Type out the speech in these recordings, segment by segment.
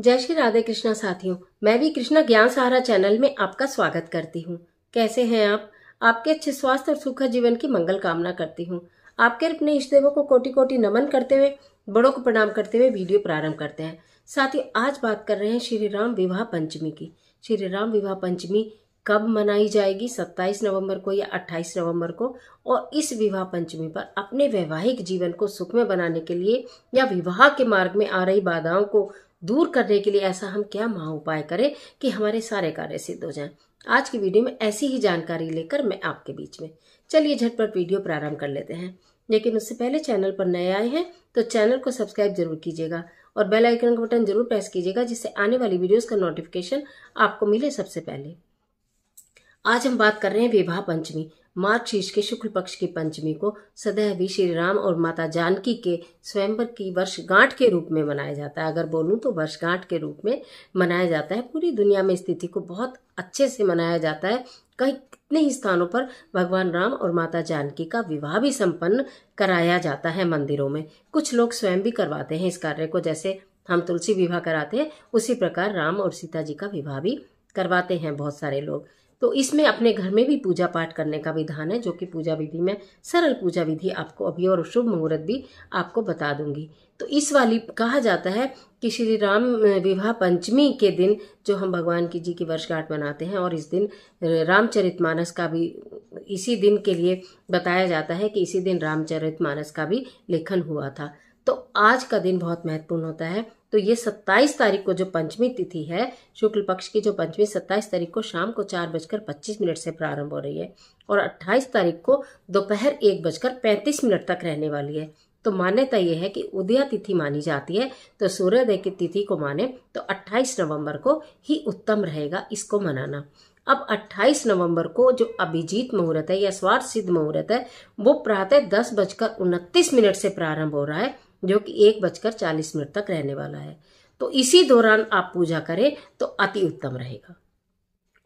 जय श्री राधे कृष्णा साथियों मैं भी कृष्णा ज्ञान सहारा चैनल में आपका स्वागत करती हूँ कैसे हैं आप आपके अच्छे स्वास्थ्य और सुखद जीवन की मंगल कामना करती हूँ आपके अपने इष्ट देवों को कोटि कोटि नमन करते हुए बड़ों को प्रणाम करते हुए वीडियो प्रारंभ करते हैं साथियों आज बात कर रहे हैं श्री राम विवाह पंचमी की श्री राम विवाह पंचमी कब मनाई जाएगी 27 नवंबर को या 28 नवंबर को और इस विवाह पंचमी पर अपने वैवाहिक जीवन को सुखमय बनाने के लिए या विवाह के मार्ग में आ रही बाधाओं को दूर करने के लिए ऐसा हम क्या महा उपाय करें कि हमारे सारे कार्य सिद्ध हो जाएं आज की वीडियो में ऐसी ही जानकारी लेकर मैं आपके बीच में चलिए झटपट वीडियो प्रारंभ कर लेते हैं लेकिन उससे पहले चैनल पर नए आए हैं तो चैनल को सब्सक्राइब जरूर कीजिएगा और बेल आइकन का बटन जरूर प्रेस कीजिएगा जिससे आने वाली वीडियोस का नोटिफिकेशन आपको मिले सबसे पहले आज हम बात कर रहे हैं विवाह पंचमी मार्च शीर्ष के शुक्ल पक्ष की पंचमी को सदैव भी श्री राम और माता जानकी के स्वयंवर की वर्षगांठ के रूप में मनाया जाता है अगर बोलूँ तो वर्षगांठ के रूप में मनाया जाता है पूरी दुनिया में स्थिति को बहुत अच्छे से मनाया जाता है कई कितने ही स्थानों पर भगवान राम और माता जानकी का विवाह भी संपन्न कराया जाता है मंदिरों में कुछ लोग स्वयं भी करवाते हैं इस कार्य को जैसे हम तुलसी विवाह कराते हैं उसी प्रकार राम और सीता जी का विवाह भी करवाते हैं बहुत सारे लोग तो इसमें अपने घर में भी पूजा पाठ करने का विधान है जो कि पूजा विधि में सरल पूजा विधि आपको अभी और शुभ मुहूर्त भी आपको बता दूंगी तो इस वाली कहा जाता है कि श्री राम विवाह पंचमी के दिन जो हम भगवान की जी की वर्षगांठ मनाते हैं और इस दिन रामचरित मानस का भी इसी दिन के लिए बताया जाता है कि इसी दिन रामचरित मानस का भी लेखन हुआ था तो आज का दिन बहुत महत्वपूर्ण होता है तो ये 27 तारीख को जो पंचमी तिथि है शुक्ल पक्ष की जो पंचमी 27 तारीख को शाम को चार बजकर पच्चीस मिनट से प्रारंभ हो रही है और 28 तारीख को दोपहर एक बजकर पैंतीस मिनट तक रहने वाली है तो मान्यता यह है कि उदया तिथि मानी जाती है तो सूर्योदय की तिथि को माने तो 28 नवंबर को ही उत्तम रहेगा इसको मनाना अब 28 नवंबर को जो अभिजीत मुहूर्त है या स्वार्थ सिद्ध मुहूर्त है वो प्रातः दस बजकर उनतीस मिनट से प्रारंभ हो रहा है जो कि एक बजकर चालीस मिनट तक रहने वाला है तो इसी दौरान आप पूजा करें तो अति उत्तम रहेगा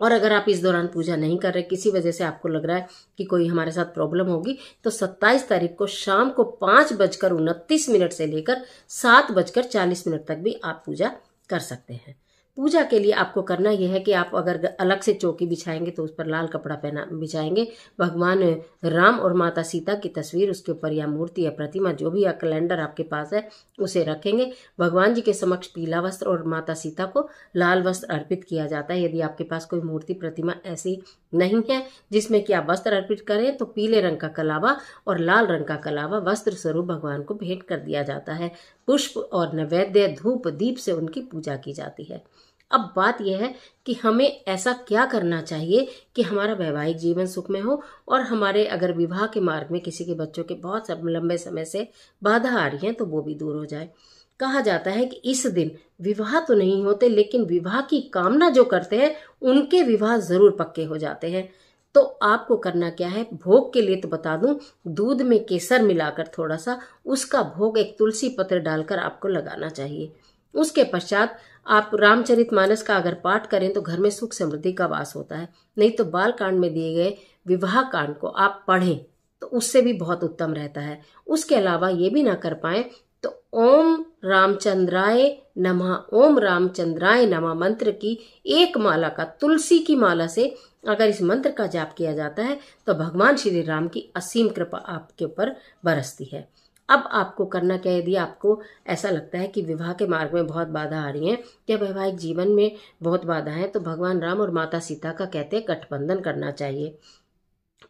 और अगर आप इस दौरान पूजा नहीं कर रहे किसी वजह से आपको लग रहा है कि कोई हमारे साथ प्रॉब्लम होगी तो 27 तारीख को शाम को पांच बजकर उनतीस मिनट से लेकर सात बजकर चालीस मिनट तक भी आप पूजा कर सकते हैं पूजा के लिए आपको करना यह है कि आप अगर अलग से चौकी बिछाएंगे तो उस पर लाल कपड़ा पहना बिछाएंगे भगवान राम और माता सीता की तस्वीर उसके ऊपर या मूर्ति या प्रतिमा जो भी या कैलेंडर आपके पास है उसे रखेंगे भगवान जी के समक्ष पीला वस्त्र और माता सीता को लाल वस्त्र अर्पित किया जाता है यदि आपके पास कोई मूर्ति प्रतिमा ऐसी नहीं है जिसमें कि आप वस्त्र अर्पित करें तो पीले रंग का कलावा और लाल रंग का कलावा वस्त्र स्वरूप भगवान को भेंट कर दिया जाता है पुष्प और नैवेद्य धूप दीप से उनकी पूजा की जाती है अब बात यह है कि हमें ऐसा क्या करना चाहिए कि हमारा वैवाहिक जीवन सुखमय हो और हमारे अगर विवाह के मार्ग में किसी के बच्चों के बहुत लंबे समय से बाधा आ रही है तो वो भी दूर हो जाए कहा जाता है कि इस दिन विवाह तो नहीं होते लेकिन विवाह की कामना जो करते हैं उनके विवाह जरूर पक्के हो जाते हैं तो आपको करना क्या है भोग के लिए तो बता दूं दूध में केसर मिलाकर थोड़ा सा उसका भोग एक तुलसी पत्र डालकर आपको लगाना चाहिए उसके पश्चात आप रामचरित मानस का अगर पाठ करें तो घर में सुख समृद्धि का वास होता है नहीं तो बाल कांड में दिए गए विवाह कांड को आप पढ़ें तो उससे भी बहुत उत्तम रहता है उसके अलावा ये भी ना कर पाए तो ओम रामचंद्राय नमः ओम रामचंद्राय नमः मंत्र की एक माला का तुलसी की माला से अगर इस मंत्र का जाप किया जाता है तो भगवान श्री राम की असीम कृपा आपके ऊपर बरसती है अब आपको करना क्या यदि आपको ऐसा लगता है कि विवाह के मार्ग में बहुत बाधा आ रही है या वैवाहिक जीवन में बहुत बाधा है तो भगवान राम और माता सीता का कहते हैं गठबंधन करना चाहिए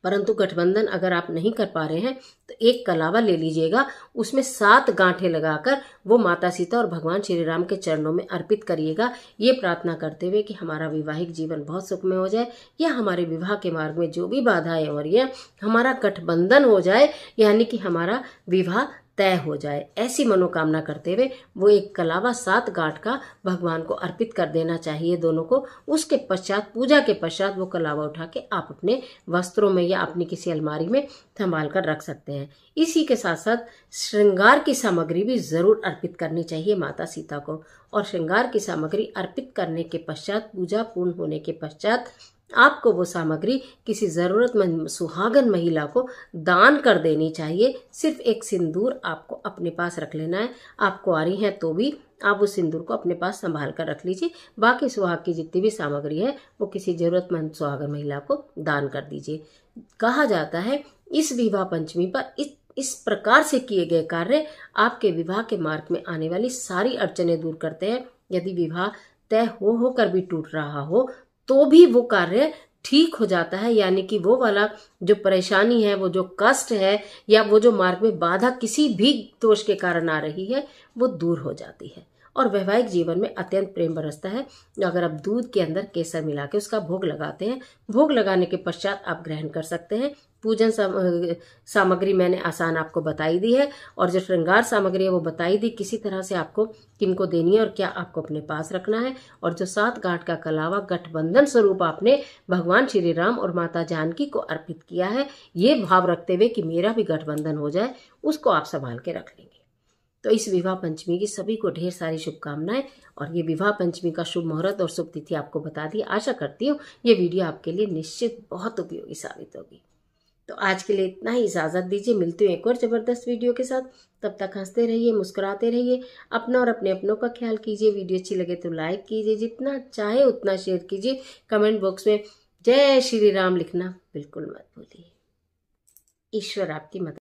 परंतु गठबंधन अगर आप नहीं कर पा रहे हैं तो एक कलावा ले लीजिएगा उसमें सात गांठे लगाकर वो माता सीता और भगवान श्री राम के चरणों में अर्पित करिएगा ये प्रार्थना करते हुए कि हमारा वैवाहिक जीवन बहुत सुखमय हो जाए या हमारे विवाह के मार्ग में जो भी बाधाएं हो रही है हमारा गठबंधन हो जाए यानी कि हमारा विवाह तय हो जाए ऐसी मनोकामना करते हुए वो एक कलावा सात गांठ का भगवान को अर्पित कर देना चाहिए दोनों को उसके पश्चात पूजा के पश्चात वो कलावा उठा के आप अपने वस्त्रों में या अपनी किसी अलमारी में संभाल कर रख सकते हैं इसी के साथ साथ श्रृंगार की सामग्री भी जरूर अर्पित करनी चाहिए माता सीता को और श्रृंगार की सामग्री अर्पित करने के पश्चात पूजा पूर्ण होने के पश्चात आपको वो सामग्री किसी ज़रूरतमंद सुहागन महिला को दान कर देनी चाहिए सिर्फ एक सिंदूर आपको अपने पास रख लेना है आप कुआरी हैं तो भी आप उस सिंदूर को अपने पास संभाल कर रख लीजिए बाकी सुहाग की जितनी भी सामग्री है वो किसी ज़रूरतमंद सुहागन महिला को दान कर दीजिए कहा जाता है इस विवाह पंचमी पर इस इस प्रकार से किए गए कार्य आपके विवाह के मार्ग में आने वाली सारी अड़चने दूर करते हैं यदि विवाह तय हो हो कर भी टूट रहा हो तो भी वो कार्य ठीक हो जाता है यानी कि वो वाला जो परेशानी है वो जो कष्ट है या वो जो मार्ग में बाधा किसी भी दोष के कारण आ रही है वो दूर हो जाती है और वैवाहिक जीवन में अत्यंत प्रेम बरसता है अगर आप दूध के अंदर केसर मिला के उसका भोग लगाते हैं भोग लगाने के पश्चात आप ग्रहण कर सकते हैं पूजन सामग्री मैंने आसान आपको बताई दी है और जो श्रृंगार सामग्री है वो बताई दी किसी तरह से आपको किनको देनी है और क्या आपको अपने पास रखना है और जो सात गांठ का कलावा गठबंधन स्वरूप आपने भगवान श्री राम और माता जानकी को अर्पित किया है ये भाव रखते हुए कि मेरा भी गठबंधन हो जाए उसको आप संभाल के रख लेंगे तो इस विवाह पंचमी की सभी को ढेर सारी शुभकामनाएं और ये विवाह पंचमी का शुभ मुहूर्त और शुभ तिथि आपको बता दी आशा करती हूँ ये वीडियो आपके लिए निश्चित बहुत उपयोगी साबित होगी तो आज के लिए इतना ही इजाज़त दीजिए मिलती हूँ एक और ज़बरदस्त वीडियो के साथ तब तक हंसते रहिए मुस्कुराते रहिए अपना और अपने अपनों का ख्याल कीजिए वीडियो अच्छी लगे तो लाइक कीजिए जितना चाहे उतना शेयर कीजिए कमेंट बॉक्स में जय श्री राम लिखना बिल्कुल मत भूलिए ईश्वर आपकी मदद